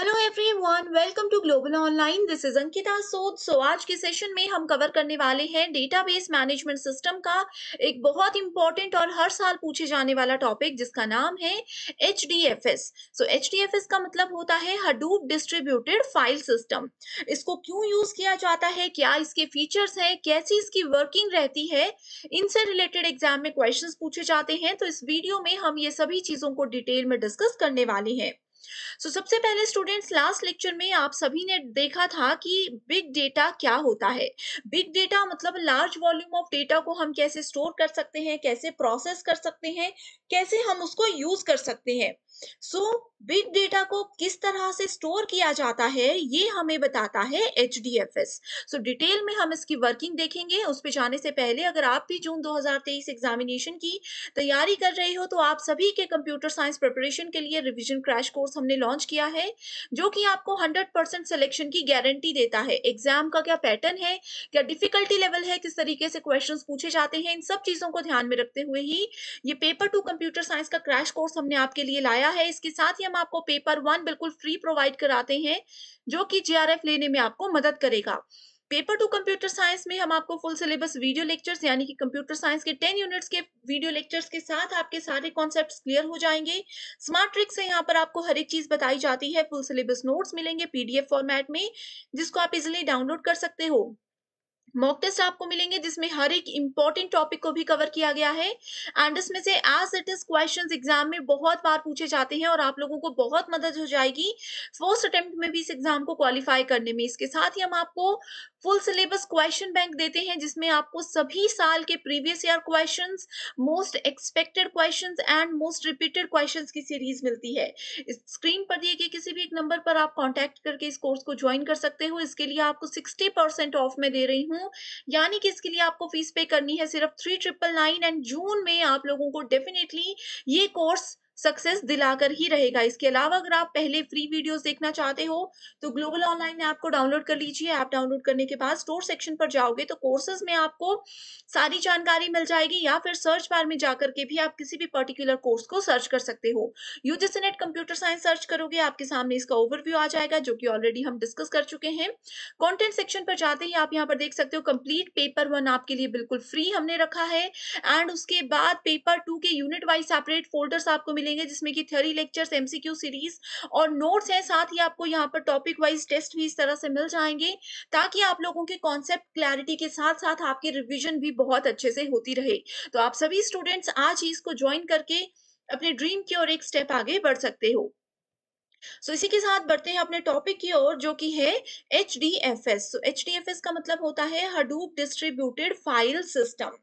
Hello everyone welcome to global online this is Ankita Sood so आज के session में हम कवर करने वाले हैं डेटाबेस मैनेजमेंट सिस्टम का एक बहुत इंपॉर्टेंट और हर साल पूछे जाने वाला टॉपिक जिसका नाम है H D F S so H D F S का मतलब होता है हडूप डिस्ट्रीब्यूटेड फाइल सिस्टम इसको क्यों यूज किया जाता है क्या इसके फीचर्स हैं कैसी इसकी वर्किंग रहती है इनसे रिलेटेड एग्जाम में क्वेश्चन पूछे जाते हैं तो इस वीडियो में हम ये सभी चीजों को डिटेल में डिस्कस करने वाले हैं सो so, सबसे पहले स्टूडेंट्स लास्ट लेक्चर में आप सभी ने देखा था कि बिग डेटा क्या होता है बिग डेटा मतलब लार्ज वॉल्यूम ऑफ डेटा को हम कैसे स्टोर कर सकते हैं कैसे प्रोसेस कर सकते हैं कैसे हम उसको यूज कर सकते हैं सो बिग डेटा को किस तरह से स्टोर किया जाता है ये हमें बताता है H D F S so detail में हम इसकी वर्किंग देखेंगे उस पर जाने से पहले अगर आप भी जून 2023 एग्जामिनेशन की तैयारी कर रहे हो तो आप सभी के कंप्यूटर साइंस प्रिपरेशन के लिए रिविजन क्रैश कोर्स हमने लॉन्च किया है जो कि आपको 100 परसेंट सिलेक्शन की गारंटी देता है एग्जाम का क्या पैटर्न है क्या डिफिकल्टी लेवल है किस तरीके से क्वेश्चन पूछे जाते हैं इन सब चीजों को ध्यान में रखते हुए ही ये पेपर टू कंप्यूटर साइंस का क्रैश कोर्स हमने आपके लिए लाया किया है इसके साथ ही हम आपको पेपर वन बिल्कुल फ्री प्रोवाइड कराते हैं जो कि जीआरएफ लेने में आपको मदद करेगा पेपर टू कंप्यूटर साइंस में हम आपको फुल सिलेबस वीडियो लेक्चर्स यानी कि कंप्यूटर साइंस के टेन यूनिट्स के वीडियो लेक्चर्स के साथ आपके सारे कॉन्सेप्ट्स क्लियर हो जाएंगे स्मार्ट ट्रिक्स से यहाँ पर आपको हर एक चीज बताई जाती है फुल सिलेबस नोट्स मिलेंगे पीडीएफ फॉर्मेट में जिसको आप इजिली डाउनलोड कर सकते हो मॉक टेस्ट आपको मिलेंगे जिसमें हर एक इंपॉर्टेंट टॉपिक को भी कवर किया गया है एंड इसमें से as it is question exam में बहुत बार पूछे जाते हैं और आप लोगों को बहुत मदद हो जाएगी फर्स्ट अटेम्प्ट में भी इस एग्जाम को क्वालिफाई करने में इसके साथ ही हम आपको फुल सिलेबस क्वेश्चन बैंक देते हैं जिसमें आपको सभी साल के previous year question most expected question and most repeated question की सीरीज मिलती है स्क्रीन पर दिए गए किसी भी एक नंबर पर आप कॉन्टेक्ट करके इस कोर्स को ज्वाइन कर सकते हो इसके लिए आपको सिक्सटी परसेंट ऑफ में दे रही हूँ हूँ यानी कि इसके लिए आपको फीस पे करनी है सिर्फ three triple nine and June में आप लोगों को डेफिनेटली ये कोर्स सक्सेस दिलाकर ही रहेगा इसके अलावा अगर आप पहले फ्री वीडियोस देखना चाहते हो तो ग्लोबल ऑनलाइन ऐप को डाउनलोड कर लीजिए ऐप डाउनलोड करने के बाद स्टोर सेक्शन पर जाओगे तो कोर्सेज में आपको सारी जानकारी मिल जाएगी या फिर सर्च बार में जाकर के भी आप किसी भी पर्टिकुलर कोर्स को सर्च कर सकते हो UGC NET computer science search करोगे आपके सामने इसका ओवरव्यू आ जाएगा जो कि ऑलरेडी हम डिस्कस कर चुके हैं कंटेंट सेक्शन पर जाते ही आप यहाँ पर देख सकते हो कंप्लीट पेपर वन आपके लिए बिल्कुल फ्री हमने रखा है एंड उसके बाद पेपर टू के यूनिट वाइज सेपरेट फोल्डर्स आपको मिले मिलेंगे जिसमें कि थ्योरी लेक्चर्स एमसीक्यू सीरीज और नोट्स हैं साथ ही आपको यहाँ पर टॉपिक वाइज टेस्ट भी इस तरह से मिल जाएंगे ताकि आप लोगों के कॉन्सेप्ट क्लैरिटी के साथ साथ आपके रिविजन भी बहुत अच्छे से होती रहे तो आप सभी स्टूडेंट्स आज ही इसको ज्वाइन करके अपने ड्रीम की ओर एक स्टेप आगे बढ़ सकते हो so, इसी के साथ बढ़ते हैं अपने टॉपिक की ओर जो कि है H D F S H D F S का मतलब होता है Hadoop distributed file system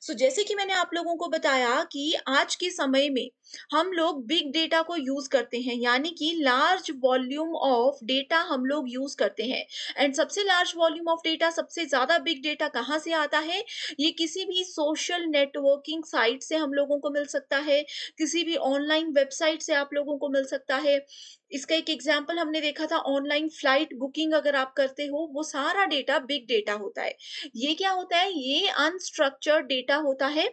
so so, जैसे कि मैंने आप लोगों को बताया कि आज के समय में हम लोग बिग डेटा को यूज करते हैं यानी कि लार्ज वॉल्यूम ऑफ डेटा हम लोग यूज करते हैं एंड सबसे लार्ज वॉल्यूम ऑफ डेटा सबसे ज्यादा बिग डेटा कहाँ से आता है ये किसी भी सोशल नेटवर्किंग साइट से हम लोगों को मिल सकता है किसी भी ऑनलाइन वेबसाइट से आप लोगों को मिल सकता है इसका एक एग्जाम्पल हमने देखा था ऑनलाइन फ्लाइट बुकिंग अगर आप करते हो वो सारा डेटा बिग डेटा होता है ये क्या होता है ये अनस्ट्रक्चर अबाउट डेटा होता है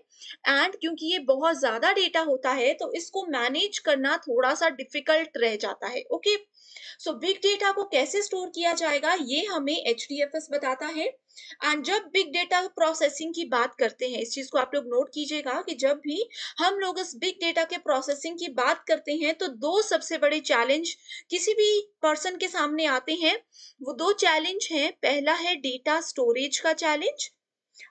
एंड क्योंकि ये बहुत ज़्यादा डेटा होता है तो इसको मैनेज करना थोड़ा सा डिफिकल्ट रह जाता है ओके सो बिग डेटा को कैसे स्टोर किया जाएगा ये हमें एच बताता है एंड जब बिग डेटा प्रोसेसिंग की बात करते हैं इस चीज को आप लोग नोट कीजिएगा कि जब भी हम लोग इस बिग डेटा के प्रोसेसिंग की बात करते हैं तो दो सबसे बड़े चैलेंज किसी भी पर्सन के सामने आते हैं वो दो चैलेंज हैं पहला है डेटा स्टोरेज का चैलेंज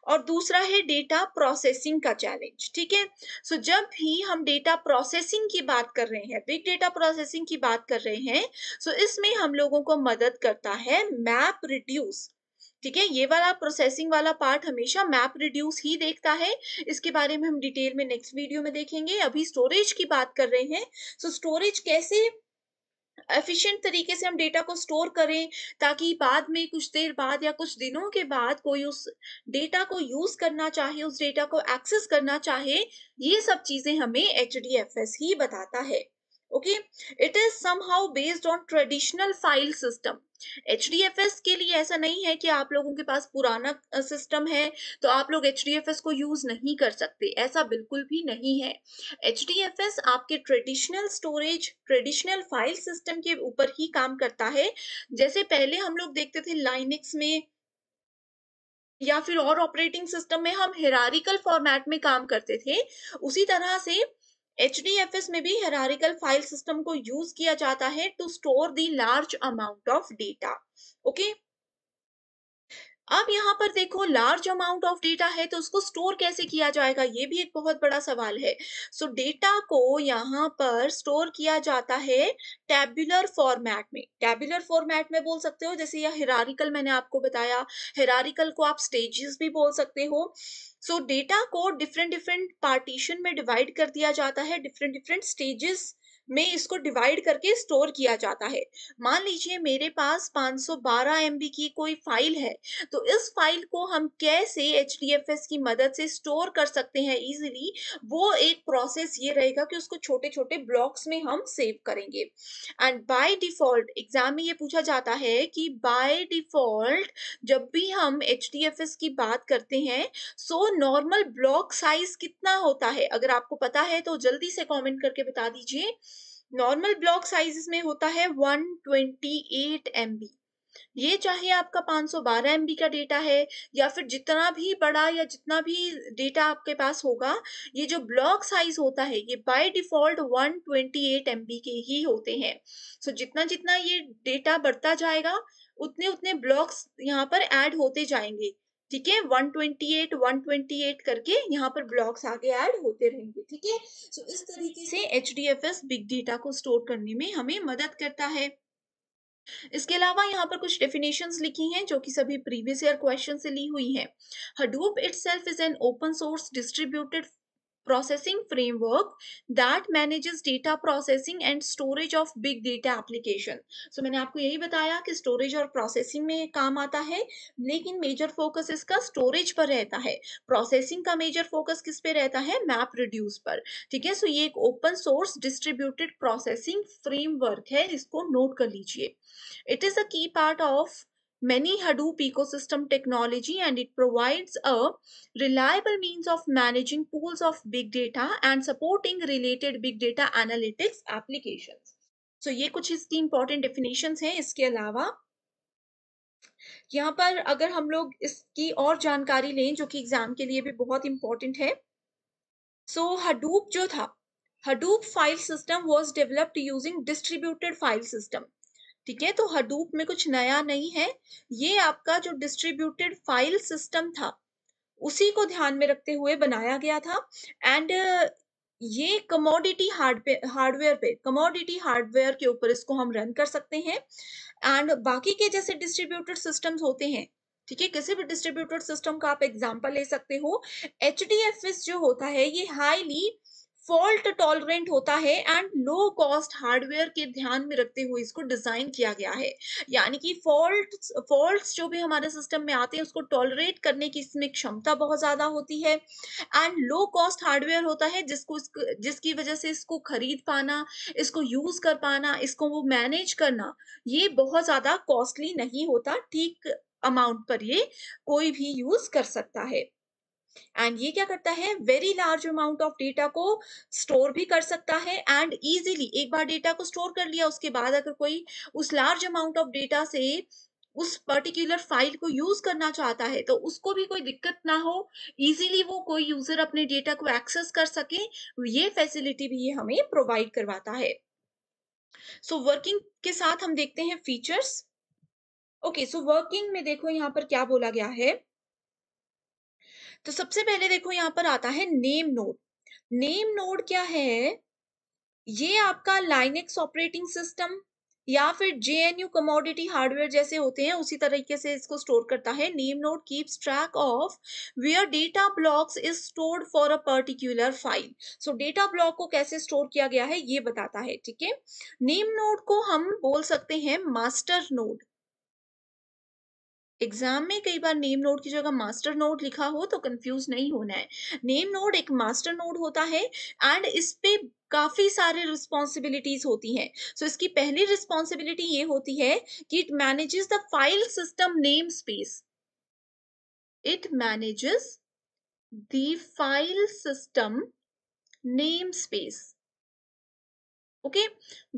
और दूसरा है डेटा प्रोसेसिंग का चैलेंज ठीक है सो जब भी हम डेटा प्रोसेसिंग की बात कर रहे हैं बिग डेटा प्रोसेसिंग की बात कर रहे हैं सो इसमें हम लोगों को मदद करता है मैप रिड्यूस ठीक है ये वाला प्रोसेसिंग वाला पार्ट हमेशा मैप रिड्यूस ही देखता है इसके बारे में हम डिटेल में नेक्स्ट वीडियो में देखेंगे अभी स्टोरेज की बात कर रहे हैं सो स्टोरेज कैसे एफिशिएंट तरीके से हम डेटा को स्टोर करें ताकि बाद में कुछ देर बाद या कुछ दिनों के बाद कोई उस डेटा को यूज करना चाहे उस डेटा को एक्सेस करना चाहे ये सब चीजें हमें एच ही बताता है okay it is somehow based on traditional file system H D F S के लिए ऐसा नहीं है कि आप लोगों के पास पुराना सिस्टम है तो आप लोग एच डी एफ एस को यूज नहीं कर सकते ऐसा बिल्कुल भी नहीं है एच डी एफ एस आपके traditional storage traditional file system के ऊपर ही काम करता है जैसे पहले हम लोग देखते थे लाइनिक्स में या फिर और ऑपरेटिंग सिस्टम में हम हेरारिकल फॉर्मेट में काम करते थे उसी तरह से HDFS में भी हेरारिकल फाइल सिस्टम को यूज किया जाता है to store the large amount of data okay अब यहाँ पर देखो लार्ज अमाउंट ऑफ डेटा है तो उसको स्टोर कैसे किया जाएगा ये भी एक बहुत बड़ा सवाल है सो so, डेटा को यहाँ पर स्टोर किया जाता है टैबुलर फॉर्मेट में टैबुलर फॉर्मेट में बोल सकते हो जैसे यह हिरारिकल मैंने आपको बताया हिरारिकल को आप स्टेजेस भी बोल सकते हो सो डेटा को डिफरेंट डिफरेंट पार्टीशन में डिवाइड कर दिया जाता है डिफरेंट डिफरेंट स्टेजेस में इसको डिवाइड करके स्टोर किया जाता है मान लीजिए मेरे पास 512 सौ की कोई फाइल है तो इस फाइल को हम कैसे एच की मदद से स्टोर कर सकते हैं इजीली वो एक प्रोसेस ये रहेगा कि उसको छोटे छोटे ब्लॉक्स में हम सेव करेंगे एंड बाय डिफॉल्ट एग्जाम में ये पूछा जाता है कि बाय डिफॉल्ट जब भी हम एच की बात करते हैं सो नॉर्मल ब्लॉक साइज कितना होता है अगर आपको पता है तो जल्दी से कॉमेंट करके बता दीजिए नॉर्मल ब्लॉक साइज में होता है 128 MB ये चाहे आपका 512 MB का डेटा है या फिर जितना भी बड़ा या जितना भी डेटा आपके पास होगा ये जो ब्लॉक साइज होता है ये बाय डिफॉल्ट 128 MB के ही होते हैं सो so, जितना जितना ये डेटा बढ़ता जाएगा उतने उतने ब्लॉक्स यहाँ पर ऐड होते जाएंगे ठीक है 128 128 करके यहाँ पर ब्लॉक्स आगे ऐड होते रहेंगे ठीक है सो इस तरीके से H D F S big data को स्टोर करने में हमें मदद करता है इसके अलावा यहाँ पर कुछ डेफिनेशंस लिखी हैं जो कि सभी प्रीवियस ईयर क्वेश्चन से ली हुई हैं Hadoop self is an open source distributed processing framework that manages data processing and storage of big data application. So maine aapko yahi bataya ki storage aur processing mein kaam aata hai lekin major focus iska storage par rehta hai processing ka major focus kis pe rehta hai map reduce par theek hai so ye ek open source distributed processing framework hai isko note kar lijiye it is a key part of many Hadoop ecosystem technology and it provides a reliable means of managing pools of big data and supporting related big data analytics applications. so, ye kuch इसकी important definitions hain iske alawa यहाँ पर अगर हम लोग इसकी और जानकारी लें जो कि एग्जाम के लिए भी बहुत इंपॉर्टेंट है सो so, हडूप जो था Hadoop file system was developed using distributed file system ठीक है तो हडूप में कुछ नया नहीं है ये आपका जो डिस्ट्रीब्यूटेड फाइल सिस्टम था उसी को ध्यान में रखते हुए बनाया गया था एंड ये कमोडिटी हार्डवेयर पे कमोडिटी हार्डवेयर के ऊपर इसको हम रन कर सकते हैं एंड बाकी के जैसे डिस्ट्रीब्यूटेड सिस्टम्स होते हैं ठीक है किसी भी डिस्ट्रीब्यूटेड सिस्टम का आप एग्जाम्पल ले सकते हो एच जो होता है ये हाईली फॉल्ट टॉलरेंट होता है एंड लो कॉस्ट हार्डवेयर के ध्यान में रखते हुए इसको डिजाइन किया गया है यानी कि फॉल्ट फॉल्ट जो भी हमारे सिस्टम में आते हैं उसको टॉलरेट करने की इसमें क्षमता बहुत ज्यादा होती है एंड लो कॉस्ट हार्डवेयर होता है जिसको जिसकी वजह से इसको खरीद पाना इसको यूज कर पाना इसको वो मैनेज करना ये बहुत ज्यादा कॉस्टली नहीं होता ठीक अमाउंट पर ये कोई भी यूज कर सकता है एंड ये क्या करता है very large amount of data को स्टोर भी कर सकता है एंड इजीली एक बार डेटा को स्टोर कर लिया उसके बाद अगर कोई उस लार्ज अमाउंट ऑफ डेटा से उस पर्टिकुलर फाइल को यूज करना चाहता है तो उसको भी कोई दिक्कत ना हो इजीली वो कोई यूजर अपने डेटा को एक्सेस कर सके ये फैसिलिटी भी ये हमें प्रोवाइड करवाता है सो so, वर्किंग के साथ हम देखते हैं फीचर्स ओके सो वर्किंग में देखो यहाँ पर क्या बोला गया है तो सबसे पहले देखो यहाँ पर आता है नेम नोड नेम नोड क्या है ये आपका लाइनेक्स ऑपरेटिंग सिस्टम या फिर J N U commodity hardware जैसे होते हैं उसी तरीके से इसको स्टोर करता है name node keeps track of where data blocks is stored for a particular file so data block को कैसे स्टोर किया गया है ये बताता है ठीक है नेम नोड को हम बोल सकते हैं मास्टर नोड एग्जाम में कई बार नेम नोट की जगह मास्टर नोट लिखा हो तो कंफ्यूज नहीं होना है नेम नोट एक मास्टर नोट होता है एंड इस पे काफ़ी सारे रिस्पॉन्सिबिलिटीज होती हैं सो so, इसकी पहली रिस्पॉन्सिबिलिटी ये होती है कि it manages the file system name space it manages the file system name space okay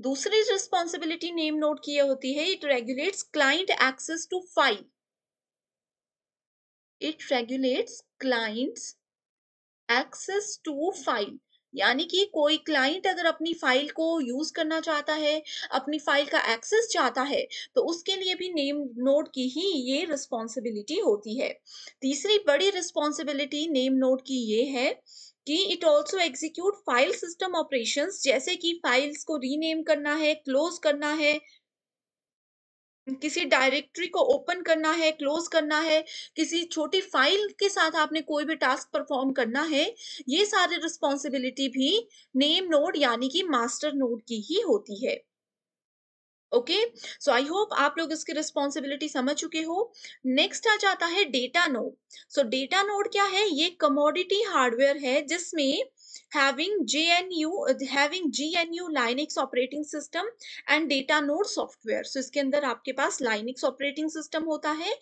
दूसरी रिस्पॉन्सिबिलिटी नेम नोट की होती है it regulates client access to file it regulates clients access to file यानी कि कोई क्लाइंट अगर अपनी file को यूज करना चाहता है अपनी फाइल का एक्सेस चाहता है तो उसके लिए भी नेम नोड की ही ये रिस्पॉन्सिबिलिटी होती है तीसरी बड़ी रिस्पॉन्सिबिलिटी नेम नोड की ये है कि it also execute file system operations जैसे कि फाइल्स को रीनेम करना है क्लोज करना है किसी डायरेक्टरी को ओपन करना है क्लोज करना है किसी छोटी फाइल के साथ आपने कोई भी टास्क परफॉर्म करना है ये सारी रिस्पॉन्सिबिलिटी भी नेम नोड यानी कि मास्टर नोड की ही होती है ओके सो आई होप आप लोग इसकी रिस्पॉन्सिबिलिटी समझ चुके हो नेक्स्ट आ जाता है data node so data node क्या है ये कमोडिटी हार्डवेयर है जिसमें having JNU having GNU Linux operating system and data node software. So iske andar aapke paas Linux operating system hota hai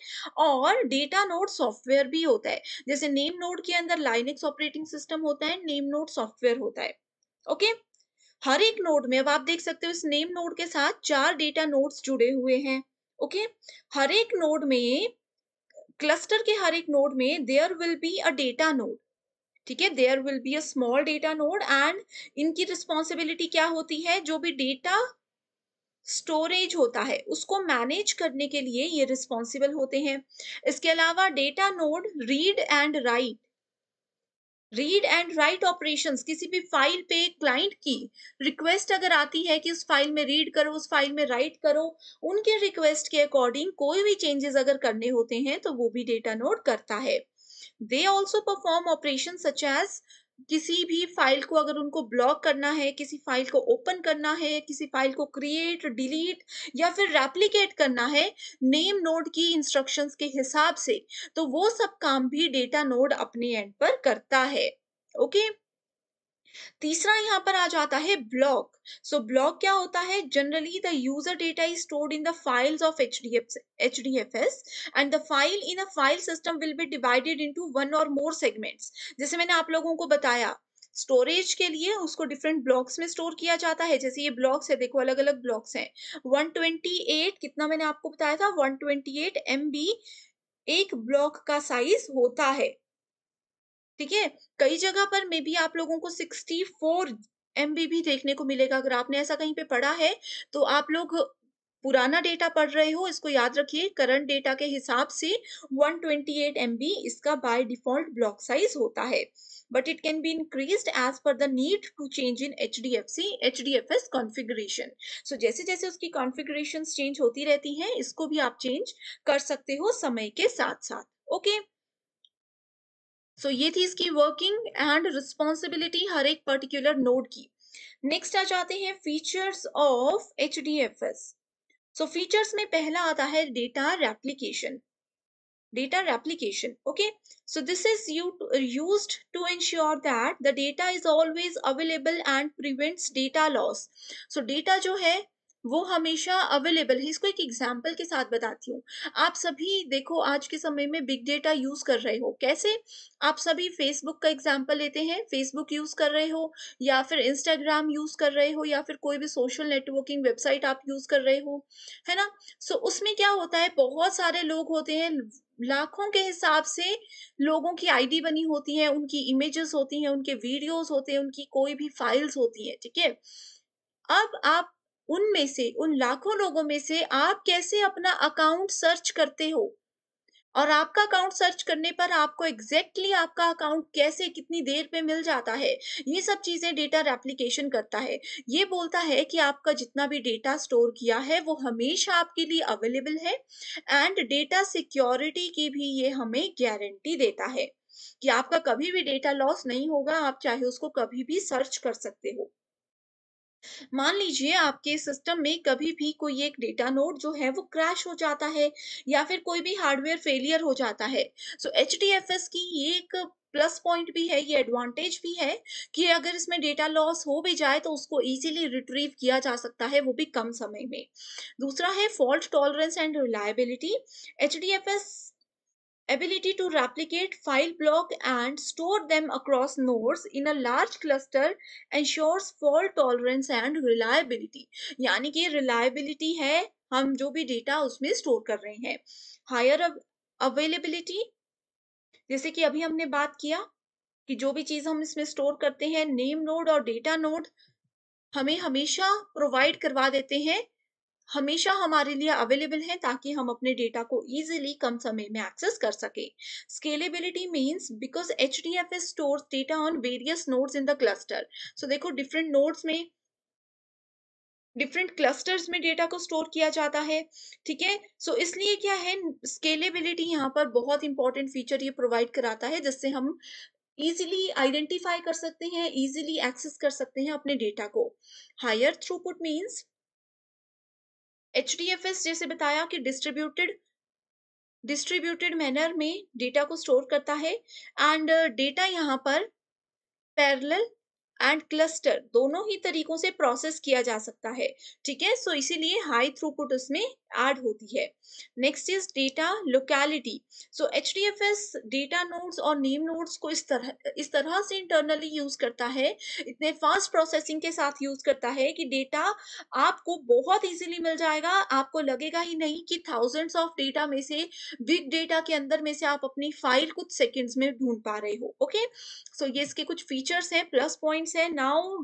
aur data node software bhi hota hai jaise name node ke andar Linux operating system hota hai name node software hota hai okay? हर एक node में अब आप देख सकते हो इस name node के साथ चार डेटा नोड्स जुड़े हुए हैं ओके okay? हर एक नोड में क्लस्टर के हर एक नोड में there will be a data node ठीक है there will be a small data node and इनकी रिस्पॉन्सिबिलिटी क्या होती है जो भी डेटा स्टोरेज होता है उसको मैनेज करने के लिए ये रिस्पॉन्सिबल होते हैं इसके अलावा data node read and write read and write operation किसी भी फाइल पे क्लाइंट की रिक्वेस्ट अगर आती है कि उस फाइल में रीड करो उस फाइल में राइट करो उनके रिक्वेस्ट के अकॉर्डिंग कोई भी चेंजेस अगर करने होते हैं तो वो भी डेटा नोड करता है they also perform operation such as किसी भी फाइल को अगर उनको ब्लॉक करना है किसी फाइल को ओपन करना है किसी फाइल को क्रिएट डिलीट या फिर रेप्लीकेट करना है नेम नोड की इंस्ट्रक्शंस के हिसाब से तो वो सब काम भी डेटा नोड अपने एंड पर करता है ओके okay? तीसरा यहाँ पर आ जाता है ब्लॉक सो ब्लॉक क्या होता है generally the user data is stored in the files of H D F S and the file in a file system will be divided into one or more segments जैसे मैंने आप लोगों को बताया storage के लिए उसको डिफरेंट ब्लॉक्स में स्टोर किया जाता है जैसे ये ब्लॉक्स है देखो अलग अलग ब्लॉक्स हैं 128 कितना मैंने आपको बताया था 128 एमबी एक ब्लॉक का साइज होता है ठीक है कई जगह पर मे भी आप लोगों को सिक्सटी फोर एम भी देखने को मिलेगा अगर आपने ऐसा कहीं पे पढ़ा है तो आप लोग पुराना डेटा पढ़ रहे हो इसको याद रखिए करंट डेटा के हिसाब से 128 ट्वेंटी इसका बाय डिफॉल्ट ब्लॉक साइज होता है but it can be increase as per the need to change in H D F C H D F S configuration so जैसे जैसे उसकी कॉन्फिग्रेशन चेंज होती रहती है इसको भी आप चेंज कर सकते हो समय के साथ साथ ओके okay? सो ये थी इसकी वर्किंग एंड रिस्पॉन्सिबिलिटी हर एक पर्टिकुलर नोड की नेक्स्ट आ जाते हैं features of H D F S so features में पहला आता है data replication data replication okay so this is you use to ensure that the data is always available and prevents data loss so data जो है वो हमेशा available है इसको एक एग्जाम्पल के साथ बताती हूँ आप सभी देखो आज के समय में बिग डेटा यूज कर रहे हो कैसे आप सभी फेसबुक का एग्जाम्पल लेते हैं फेसबुक यूज कर रहे हो या फिर इंस्टाग्राम यूज कर रहे हो या फिर कोई भी सोशल नेटवर्किंग वेबसाइट आप यूज कर रहे हो है ना सो so, उसमें क्या होता है बहुत सारे लोग होते हैं लाखों के हिसाब से लोगों की आईडी बनी होती है उनकी इमेजेस होती हैं उनके वीडियोस होते हैं उनकी कोई भी फाइल्स होती है ठीक है अब आप उनमें से उन लाखों लोगों में से आप कैसे अपना अकाउंट सर्च करते हो और आपका अकाउंट सर्च करने पर आपको एग्जैक्टली exactly आपका अकाउंट कैसे कितनी देर पे मिल जाता है ये सब चीज़ें डेटा रेप्लीकेशन करता है ये बोलता है कि आपका जितना भी डेटा स्टोर किया है वो हमेशा आपके लिए अवेलेबल है एंड डेटा सिक्योरिटी की भी ये हमें गारंटी देता है कि आपका कभी भी डेटा लॉस नहीं होगा आप चाहे उसको कभी भी सर्च कर सकते हो मान लीजिए आपके सिस्टम में कभी भी कोई एक डेटा नोड जो है वो क्रैश हो जाता है या फिर कोई भी हार्डवेयर फेलियर हो जाता है so H D F S की ये एक प्लस पॉइंट भी है ये एडवांटेज भी है कि अगर इसमें डेटा लॉस हो भी जाए तो उसको इजीली रिट्रीव किया जा सकता है वो भी कम समय में दूसरा है fault tolerance and reliability H ability to replicate file block and store them across nodes in a large cluster ensures fault tolerance and reliability yani ki reliability hai hum jo bhi data usme store kar rahe hain higher availability jaise ki abhi humne baat kiya ki jo bhi cheez hum isme store karte hain name node aur data node hame hamesha provide karwa dete hain हमेशा हमारे लिए available हैं ताकि हम अपने data को easily come समय में एक्सेस कर सके scalability means because H D F S store data on various nodes in the cluster so देखो डिफरेंट नोड्स में डिफरेंट क्लस्टर्स में डेटा को स्टोर किया जाता है ठीक है सो इसलिए क्या है स्केलेबिलिटी यहाँ पर बहुत इंपॉर्टेंट फीचर ये प्रोवाइड कराता है जिससे हम इजिली आइडेंटिफाई कर सकते हैं इजिली एक्सेस कर सकते हैं अपने डेटा को higher throughput means H D F S जैसे बताया कि डिस्ट्रीब्यूटेड डिस्ट्रीब्यूटेड मैनर में डेटा को स्टोर करता है एंड डेटा uh, यहाँ पर पैरेलल एंड क्लस्टर दोनों ही तरीकों से प्रोसेस किया जा सकता है ठीक है सो इसीलिए हाई थ्रूपुट उसमें ऐड होती है next is data locality so H D F S data node और नेम नोड्स को इस तरह इस तरह से इंटरनली यूज करता है इतने फास्ट प्रोसेसिंग के साथ यूज करता है कि डेटा आपको बहुत इजिली मिल जाएगा आपको लगेगा ही नहीं कि थाउजेंड्स ऑफ डेटा में से बिग डेटा के अंदर में से आप अपनी फाइल कुछ सेकेंड्स में ढूंढ पा रहे हो ओके सो ये इसके कुछ फीचर्स हैं प्लस पॉइंट्स हैं now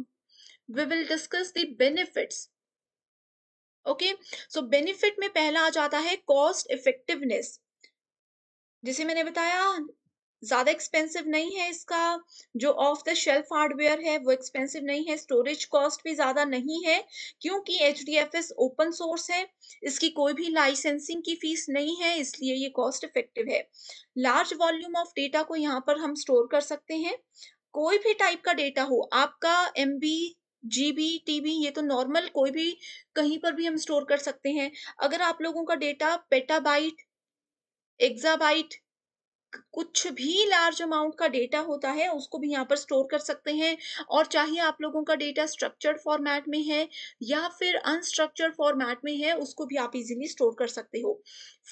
we will discuss the benefits okay so benefit में पहला आ जाता है कॉस्ट इफेक्टिवनेस जिसे मैंने बताया ज़्यादा एक्सपेंसिव नहीं है इसका जो ऑफ द शेल्फ हार्डवेयर है वो एक्सपेंसिव नहीं है स्टोरेज कॉस्ट भी ज़्यादा नहीं है क्योंकि H D F S open source है इसकी कोई भी लाइसेंसिंग की फीस नहीं है इसलिए ये कॉस्ट इफेक्टिव है लार्ज वॉल्यूम ऑफ डेटा को यहाँ पर हम स्टोर कर सकते हैं कोई भी टाइप का डेटा हो आपका एम बी जीबी टीबी ये तो नॉर्मल कोई भी कहीं पर भी हम स्टोर कर सकते हैं अगर आप लोगों का डेटा पेटाबाइट एग्जाबाइट कुछ भी लार्ज अमाउंट का डेटा होता है उसको भी यहाँ पर स्टोर कर सकते हैं और चाहे आप लोगों का डेटा स्ट्रक्चर्ड फॉर्मेट में है या फिर अनस्ट्रक्चर्ड फॉर्मेट में है उसको भी आप इजीली स्टोर कर सकते हो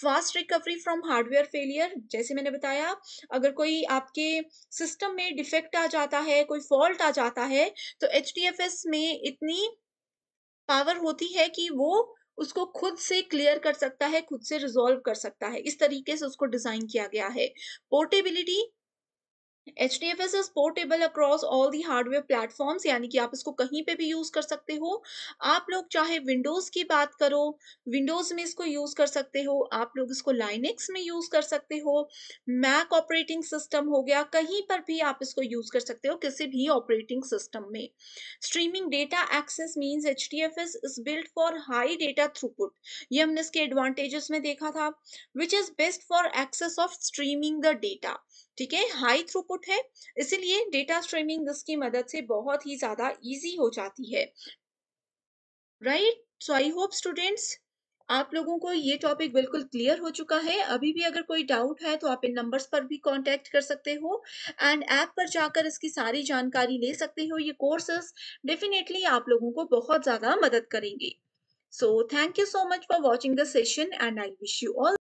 fast recovery from hardware failure जैसे मैंने बताया अगर कोई आपके सिस्टम में डिफेक्ट आ जाता है कोई फॉल्ट आ जाता है तो एच में इतनी पावर होती है कि वो उसको खुद से क्लियर कर सकता है खुद से रिजॉल्व कर सकता है इस तरीके से उसको डिजाइन किया गया है portability H D F S is portable across all the hardware platforms यानी कि आप इसको कहीं पे भी यूज़ कर सकते हो आप लोग चाहे विंडोज़ की बात करो विंडोज़ में इसको यूज़ कर सकते हो आप लोग इसको लाइनिक्स में यूज़ कर सकते हो मैक ऑपरेटिंग सिस्टम हो गया कहीं पर भी आप इसको यूज़ कर सकते हो किसी भी ऑपरेटिंग सिस्टम में streaming data access means H D F S is build for high data throughput ये हमने इसके एडवांटेजेस में देखा था which is best for access of streaming the data ठीक है हाई थ्रूपुट है इसीलिए डेटा स्ट्रीमिंग इसकी मदद से बहुत ही ज़्यादा इजी हो जाती है right so I hope students आप लोगों को ये टॉपिक बिल्कुल क्लियर हो चुका है अभी भी अगर कोई डाउट है तो आप इन नंबर्स पर भी कांटेक्ट कर सकते हो एंड ऐप पर जाकर इसकी सारी जानकारी ले सकते हो ये कोर्सेस डेफिनेटली आप लोगों को बहुत ज़्यादा मदद करेंगे so thank you so much for watching the session and I wish you all